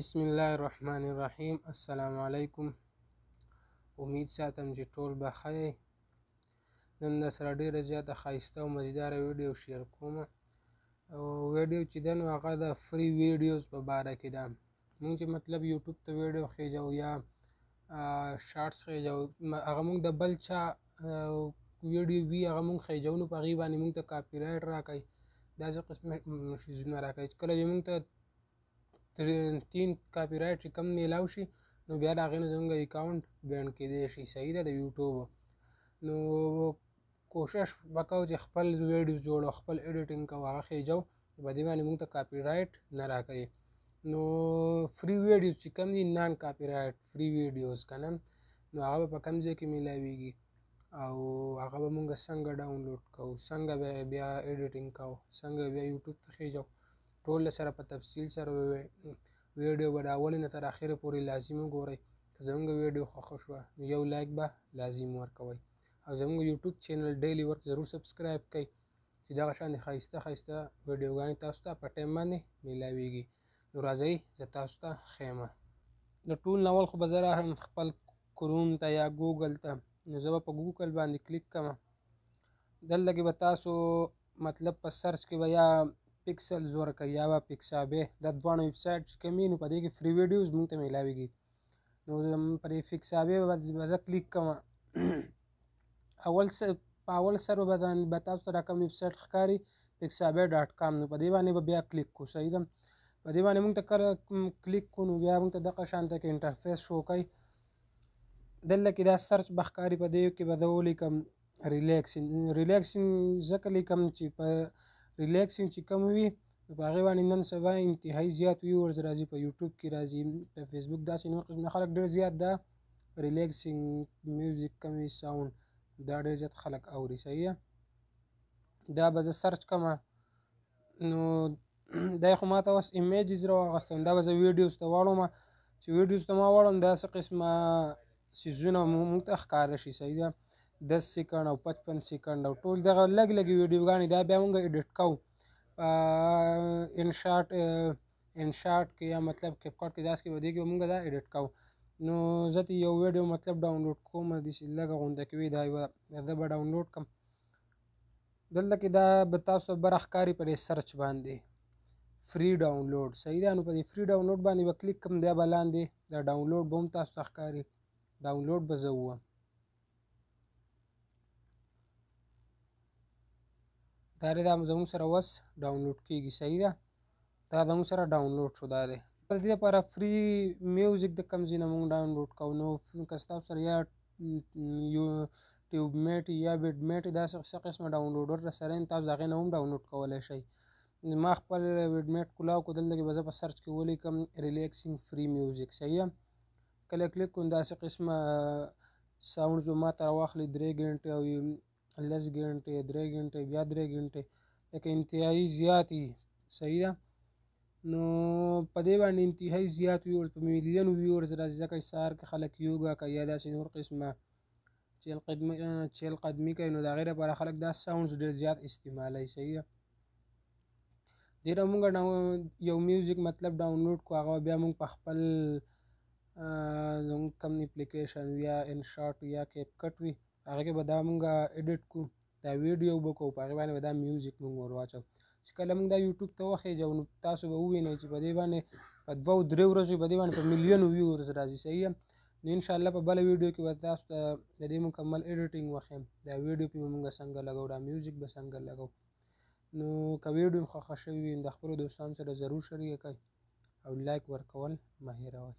بسم الله الرحمن الرحیم السلام علیکم امید ساتم چې ټول به ښه نن در سره ډېره زیاته ښایسته او مزیداره ویډیو شیر کوم او ویډیو چې ده نو هغه د فری ویډیوز په باره کې ده مونږ چې مطلب یوټیوب ته ویډیو خیږو یا شارټس خیږو هغه مونږ د بل چا ویډیو وي هغه مونږ خیجو نو په هغې باندې مونږ ته کاپي رایټ راکوي داسې قسمه شیزونه راکوي چې کله چې مونږ ته تین کاپی رایټ چې کم میلاو شي نو بیا د هغې نه زمونږ اکاونټ بینډ کېدی شي صحیح ده د یوټیوب نو کوشش به کوو چې خپل ویډیوز جوړو خپل ایډیټینګ کوو هغه خېجو په دې باندې مونږ ته کاپي رایټ نه راکوي نو فری ویډیوز چې کم دي نان کاپی رایټ فری ویډیوز که نه نو هغه به په کم ځای کې میلاویږي او هغه به مونږ څنګه ډاونلوډ کوو څنګه به بیا ایډیټینګ کوو څنګه بیا یوټیوب ته خېجو ټول سره په تفصیل سره ویډیو به د اولې نه تر اخره پورې لازم وګورئ که زموږ ویډیو خوښه شوه نو یو لایک به لازم ورکوئ او زموږ یوټیوب چینل ډیلی ورک ضرور سبسکرایب کړئ چې دغه شان ښایسته ښایسته ویډیوګانې تاسو ته په ټایم باندې میلاویږي نو راځئ زه تاسو ته ښیمه د ټول نول خو به زه راهم خپل کروم ته یا ګوګل ته نو زه به په ګوګل باندې کلیک کوم دلته کې به تاسو مطلب په سرچ کې به یا پیکسل زور کوي یا به پیکسا به د دوه ویب سټ کمی نو پدې کې فری ویډیوز مونږ ته ملاويږي نو پرې پیکسا به وځه کلیک کوم اول سر اول سر بدن به تاسو ته کوم ویب سټ ښکاری pixabay.com نو پدې باندې به بیا کلیک کو صحیح ده پدې باندې مونږ ته کلیک کو نو بیا مونږ ته دغه شانته کې انټرفیس شو کوي دلته کې دا سرچ بخکاری پدې کې بدولې کوم ریلیکسینګ ریلیکسینګ ځکه لیکم چې په ریلیکسینګ چې کم وي نو په هغې باندې نن سبا انتهایي زیات ویورز راځي په یوټیوب کې راځي په فیسبوک داسې نور قسمه خلک ډېر زیات دا ریلیکسینګ میوزیک کمی ساوند دا ډېر زیات خلک اوري صحیح دا به زه سرچ کمه نو دا خو ما ته اوس ایمیجز را واغستم دا به زه ویډیوز ته واړوم چې ویډیوز ته ما واړم داسې قسمه څیزونه موږ ته ښکاره شي صحیح ده 10 سکند او 55 سکند او ټول دغه لګ لګ ویډیوګانې دا بیا موږ اډیټ کوو ان شارټ ان شارټ کې یا مطلب کیپ کارت کې داس کې ودی کې موږ دا اډیټ کوو نو زه یو ویډیو مطلب ډاونلوډ کوم د شي لګ غونډه کوي دا یو زه به ډاونلوډ کوم دلته کې دا به تاسو بر اخکاری پر سرچ باندې فری ډاونلوډ صحیح ده نو په دې فری ډاونلوډ باندې به کلیک کوم دی بلاندې دا ډاونلوډ بوم تاسو ته اخکاری ډاونلوډ به زه وم دا دی دا زموږ سره اوس ډاونلوډ کیږي صحیح ده دا زموږ سره ډاونلوډ شو دا دی د دې لپاره فری میوزیک د کوم ځای نه موږ ډاونلوډ کوو نو که ستاسو سره یا یو ټیوب میټ یا بیډ میټ داسې څه قسمه ډاونلوډ ورته سره تاسو د هغې نه هم ډاونلوډ کولی شئ ما خپل ویډمیټ کولاو کو دلته کې به زه په سرچ کې ولیکم ریلیکسینګ فری میوزیک صحیح کله کلیک کوم داسې قسمه ساوند زما ته راواخلي درې ګنټې او لس ګنټې درې ګنټې بیا درې ګنټې لکه انتهایي زیاتې صحیح ده نو په دې باندې انتهایي زیات ویورز په میلیون ویورز راځي ځکه سهار کې خلک یوګا کوي یا داسې نور قسمه چیل قدمي چیل قدمي کوي نو د هغې لپاره خلک دا ساونډس ډېر زیات استعمالوي صحیح ده دې نه مونږ یو میوزیک مطلب ډاونلوډ کو هغه بیا مونږ په خپل زموږ کم اپلیکیشن یا انشاټ یا کیپ کټ وي هغه کې به دا مونږه اډیټ کو دا ویډیو به کوو په هغې باندې به دا میوزیک مونږ ور واچو چې کله مونږ دا یوټیوب ته وخېږو نو تاسو به ووینئ چې په دې باندې په دوه درې ورځو په دې باندې په میلیونو ویورز راځي صحیح نو انشاءالله په بله ویډیو کې به تاسو ته د دې مکمل اډیټینګ وښیم دا ویډیو پې به مونږه څنګه لګو دا میوزیک به څنګه لګو نو که ویډیو خوښه شوي وي د خپلو دوستانو سره ضرور شریکه کړئ او لایک ورکول مه هیروئ